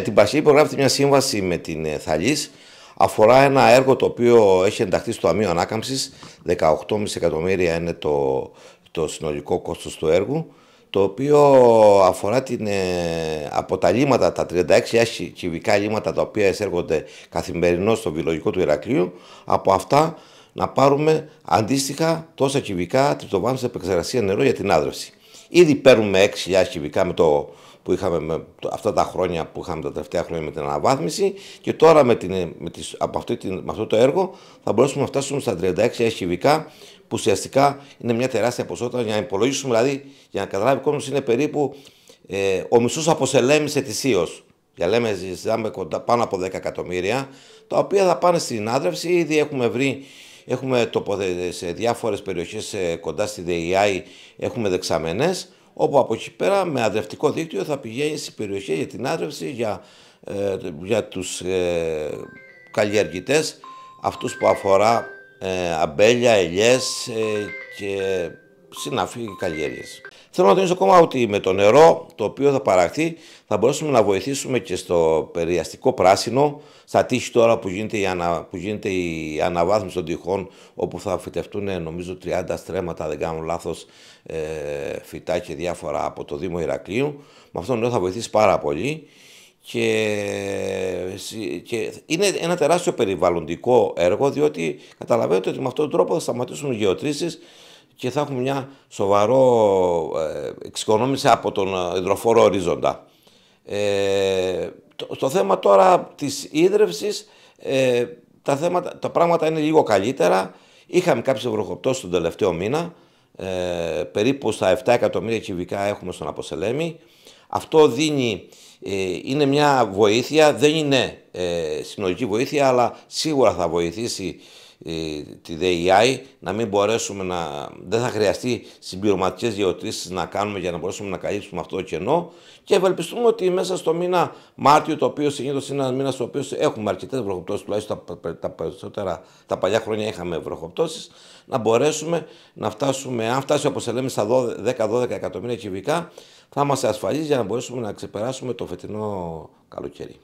Ναι, την Παχή υπογράφεται μια σύμβαση με την ε, Θαλής. Αφορά ένα έργο το οποίο έχει ενταχθεί στο Ταμείο Ανάκαμψη. 18,5 εκατομμύρια είναι το, το συνολικό κόστος του έργου. Το οποίο αφορά την, ε, από τα λίματα, τα 36 κυβικά λίματα τα οποία εισέρχονται καθημερινώς στο βιολογικό του Ηρακλείου, από αυτά να πάρουμε αντίστοιχα τόσα κυβικά τριτοβάνου επεξεργασία νερού για την άδρευση. Ήδη παίρνουμε 6.000 κυβικά με το που είχαμε με, αυτά τα χρόνια που είχαμε τα τελευταία χρόνια με την αναβάθμιση και τώρα με, την, με, τις, από αυτή την, αυτό το έργο θα μπορέσουμε να φτάσουμε στα 36 κυβικά που ουσιαστικά είναι μια τεράστια ποσότητα για να υπολογίσουμε δηλαδή για να καταλάβει ο είναι περίπου ε, ο μισός σελέμις ετησίως για λέμε ζητάμε πάνω από 10 εκατομμύρια τα οποία θα πάνε στην άδρευση ήδη έχουμε βρει Έχουμε τοποθε... σε διάφορες περιοχές κοντά στη ΔΕΙΑΗ έχουμε δεξαμενές, όπου από εκεί πέρα με αδρευτικό δίκτυο θα πηγαίνει στην περιοχή για την άδρευση, για, ε, για τους ε, καλλιεργητές, αυτούς που αφορά ε, αμπέλια, ελιές ε, και συναφή καλλιέργειε. Θέλω να τονίσω ακόμα ότι με το νερό το οποίο θα παραχθεί θα μπορέσουμε να βοηθήσουμε και στο περιαστικό πράσινο, στα τείχη τώρα που γίνεται η, ανα, η αναβάθμιση των τείχων, όπου θα φυτευτούν ε, νομίζω 30 στρέμματα, δεν κάνω λάθος, ε, φυτά και διάφορα από το Δήμο Ηρακλείου. Με αυτό το νερό θα βοηθήσει πάρα πολύ. Και, ε, και, είναι ένα τεράστιο περιβαλλοντικό έργο διότι καταλαβαίνετε ότι με αυτόν τον τρόπο θα σταματήσουν οι γεωτρήσεις και θα έχουμε μια σοβαρό ε, εξοικονόμηση από τον ε, υδροφόρο ορίζοντα. Ε, το, θέμα τώρα της ίδρευσης, ε, τα, θέματα, τα πράγματα είναι λίγο καλύτερα. Είχαμε κάποιες βροχοπτώσεις τον τελευταίο μήνα, ε, περίπου στα 7 εκατομμύρια κυβικά έχουμε στον Αποσελέμι. Αυτό δίνει, ε, είναι μια βοήθεια, δεν είναι ε, συνολική βοήθεια, αλλά σίγουρα θα βοηθήσει ε, τη ΔΕΙΑΗ να μην μπορέσουμε να. δεν θα χρειαστεί συμπληρωματικές διωτήσει να κάνουμε για να μπορέσουμε να καλύψουμε αυτό το κενό. Και ευελπιστούμε ότι μέσα στο μήνα Μάρτιο, το οποίο συνήθως είναι ένας μήνας στο οποίο έχουμε αρκετές βροχοπτώσεις, τουλάχιστον τα, περισσότερα τα παλιά χρόνια είχαμε βροχοπτώσεις, να μπορέσουμε να φτάσουμε, αν φτάσει όπως λέμε, στα 10-12 εκατομμύρια κυβικά, θα μας ασφαλίζει για να μπορέσουμε να ξεπεράσουμε το φετινό καλοκαίρι.